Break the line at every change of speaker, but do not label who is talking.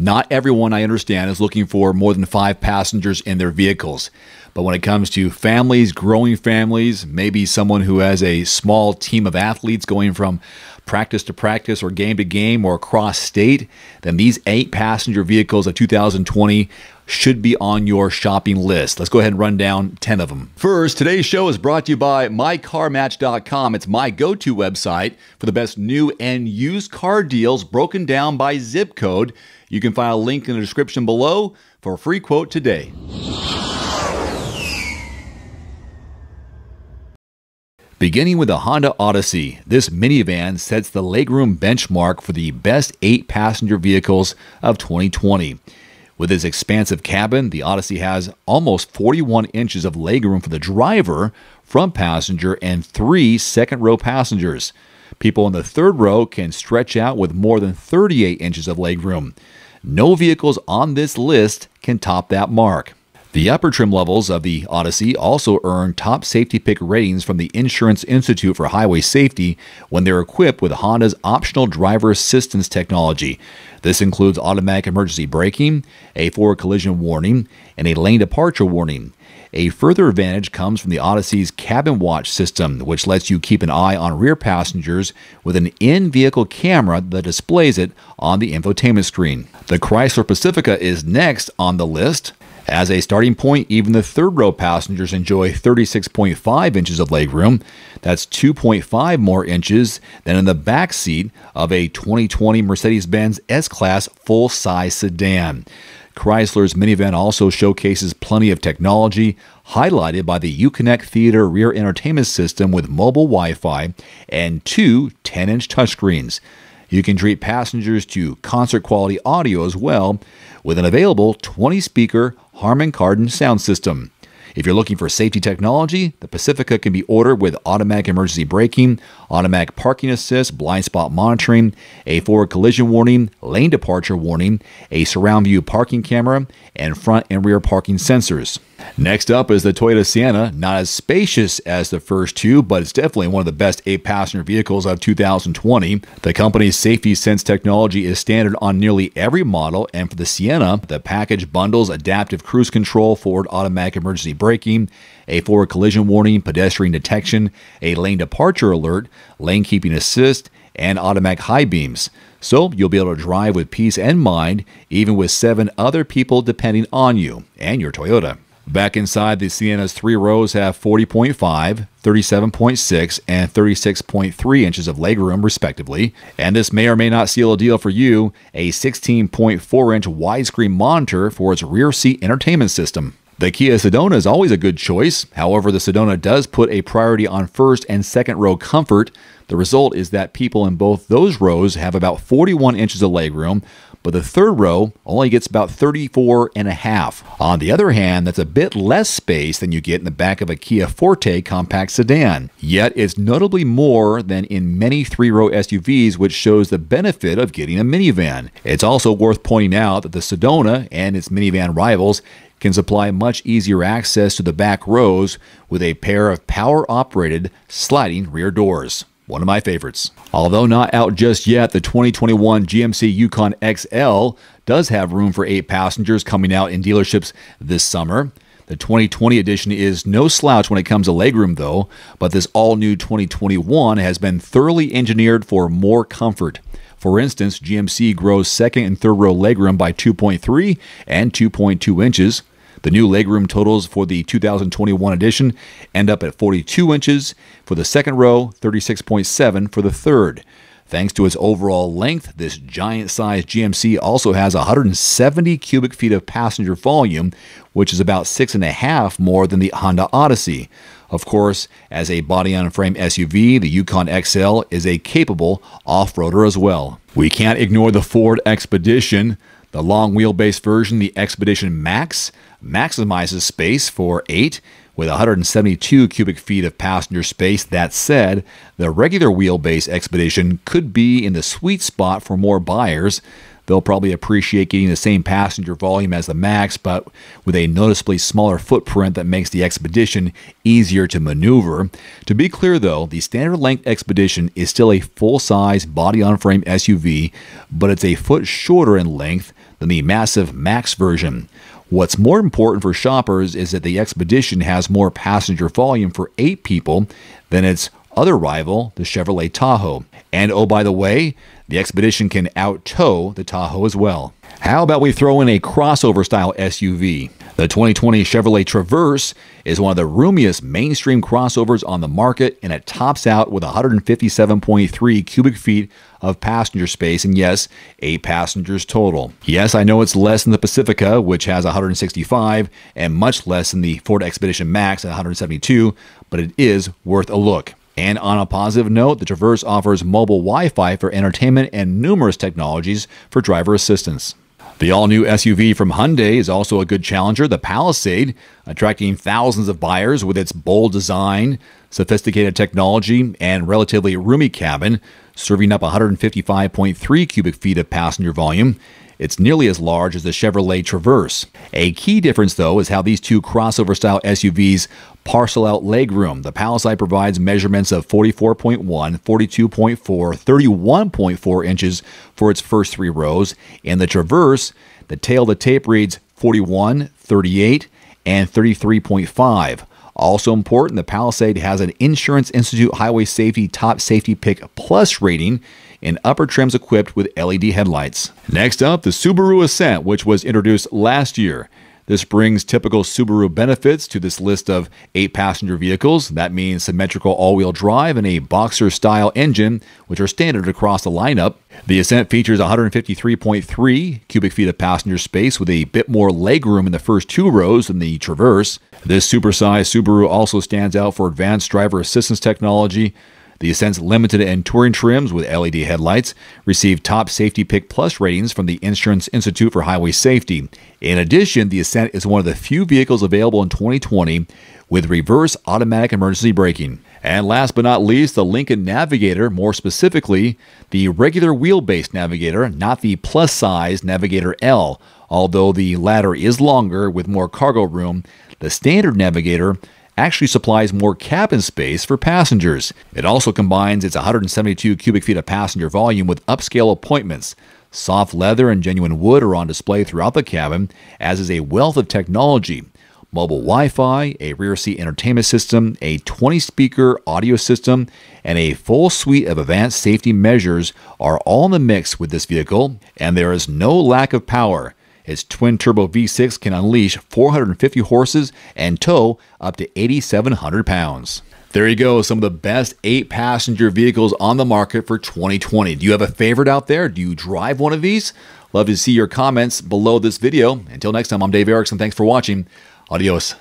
Not everyone, I understand, is looking for more than five passengers in their vehicles. But when it comes to families, growing families, maybe someone who has a small team of athletes going from practice to practice or game to game or across state, then these eight passenger vehicles of 2020 should be on your shopping list. Let's go ahead and run down 10 of them. First, today's show is brought to you by mycarmatch.com. It's my go to website for the best new and used car deals broken down by zip code. You can find a link in the description below for a free quote today. Beginning with the Honda Odyssey, this minivan sets the legroom benchmark for the best eight passenger vehicles of 2020. With its expansive cabin, the Odyssey has almost 41 inches of legroom for the driver, front passenger, and three second row passengers. People in the third row can stretch out with more than 38 inches of legroom. No vehicles on this list can top that mark. The upper trim levels of the Odyssey also earn top safety pick ratings from the Insurance Institute for Highway Safety when they're equipped with Honda's optional driver assistance technology. This includes automatic emergency braking, a forward collision warning, and a lane departure warning. A further advantage comes from the Odyssey's cabin watch system, which lets you keep an eye on rear passengers with an in vehicle camera that displays it on the infotainment screen. The Chrysler Pacifica is next on the list. As a starting point, even the third row passengers enjoy 36.5 inches of legroom. That's 2.5 more inches than in the back seat of a 2020 Mercedes Benz S Class full size sedan. Chrysler's minivan also showcases plenty of technology, highlighted by the Uconnect Theater rear entertainment system with mobile Wi Fi and two 10 inch touchscreens. You can treat passengers to concert quality audio as well with an available 20 speaker Harman Kardon sound system. If you're looking for safety technology, the Pacifica can be ordered with automatic emergency braking, automatic parking assist, blind spot monitoring, a forward collision warning, lane departure warning, a surround view parking camera, and front and rear parking sensors. Next up is the Toyota Sienna, not as spacious as the first two, but it's definitely one of the best eight passenger vehicles of 2020. The company's Safety Sense technology is standard on nearly every model, and for the Sienna, the package bundles adaptive cruise control, forward automatic emergency braking, a forward collision warning, pedestrian detection, a lane departure alert, lane keeping assist, and automatic high beams. So you'll be able to drive with peace and mind, even with seven other people depending on you and your Toyota. Back inside, the Sienna's three rows have 40.5, 37.6, and 36.3 inches of legroom, respectively. And this may or may not seal a deal for you a 16.4 inch widescreen monitor for its rear seat entertainment system. The Kia Sedona is always a good choice. However, the Sedona does put a priority on first and second row comfort. The result is that people in both those rows have about 41 inches of legroom, but the third row only gets about 34 and a half. On the other hand, that's a bit less space than you get in the back of a Kia Forte compact sedan. Yet it's notably more than in many three-row SUVs, which shows the benefit of getting a minivan. It's also worth pointing out that the Sedona and its minivan rivals can supply much easier access to the back rows with a pair of power operated sliding rear doors one of my favorites. Although not out just yet, the 2021 GMC Yukon XL does have room for eight passengers coming out in dealerships this summer. The 2020 edition is no slouch when it comes to legroom, though, but this all new 2021 has been thoroughly engineered for more comfort. For instance, GMC grows second and third row legroom by 2.3 and 2.2 inches. The new legroom totals for the 2021 edition end up at 42 inches for the second row, 36.7 for the third. Thanks to its overall length, this giant sized GMC also has 170 cubic feet of passenger volume, which is about six and a half more than the Honda Odyssey. Of course, as a body on frame SUV, the Yukon XL is a capable off roader as well. We can't ignore the Ford Expedition. The long wheelbase version, the Expedition Max, maximizes space for 8 with 172 cubic feet of passenger space. That said, the regular wheelbase Expedition could be in the sweet spot for more buyers. They'll probably appreciate getting the same passenger volume as the Max, but with a noticeably smaller footprint that makes the Expedition easier to maneuver. To be clear, though, the standard length Expedition is still a full size body on frame SUV, but it's a foot shorter in length than the massive Max version. What's more important for shoppers is that the Expedition has more passenger volume for eight people than its other rival, the Chevrolet Tahoe. And oh, by the way, the Expedition can out tow the Tahoe as well. How about we throw in a crossover style SUV? The 2020 Chevrolet Traverse is one of the roomiest mainstream crossovers on the market, and it tops out with 157.3 cubic feet of passenger space, and yes, eight passengers total. Yes, I know it's less than the Pacifica, which has 165, and much less than the Ford Expedition Max at 172, but it is worth a look. And on a positive note, the Traverse offers mobile Wi Fi for entertainment and numerous technologies for driver assistance. The all new SUV from Hyundai is also a good challenger, the Palisade, attracting thousands of buyers with its bold design, sophisticated technology, and relatively roomy cabin serving up 155.3 cubic feet of passenger volume. It's nearly as large as the Chevrolet Traverse. A key difference, though, is how these two crossover style SUVs parcel out legroom. The Palisade provides measurements of 44.1, 42.4, 31.4 inches for its first three rows, and the Traverse, the tail of the tape reads 41, 38, and 33.5. Also important, the Palisade has an Insurance Institute Highway Safety Top Safety Pick Plus rating and upper trims equipped with LED headlights. Next up, the Subaru Ascent, which was introduced last year. This brings typical Subaru benefits to this list of eight passenger vehicles. That means symmetrical all wheel drive and a boxer style engine, which are standard across the lineup. The Ascent features 153.3 cubic feet of passenger space with a bit more legroom in the first two rows than the Traverse. This supersized Subaru also stands out for advanced driver assistance technology, the Ascent's limited and touring trims with LED headlights received top Safety Pick Plus ratings from the Insurance Institute for Highway Safety. In addition, the Ascent is one of the few vehicles available in 2020 with reverse automatic emergency braking. And last but not least, the Lincoln Navigator, more specifically, the regular wheelbase Navigator, not the plus size Navigator L. Although the latter is longer with more cargo room, the standard Navigator actually supplies more cabin space for passengers. It also combines its 172 cubic feet of passenger volume with upscale appointments. Soft leather and genuine wood are on display throughout the cabin, as is a wealth of technology mobile Wi Fi, a rear seat entertainment system, a 20 speaker audio system, and a full suite of advanced safety measures are all in the mix with this vehicle, and there is no lack of power. Its twin-turbo V6 can unleash 450 horses and tow up to 8,700 pounds. There you go, some of the best eight passenger vehicles on the market for 2020. Do you have a favorite out there? Do you drive one of these? Love to see your comments below this video. Until next time, I'm Dave Erickson. Thanks for watching. Adios.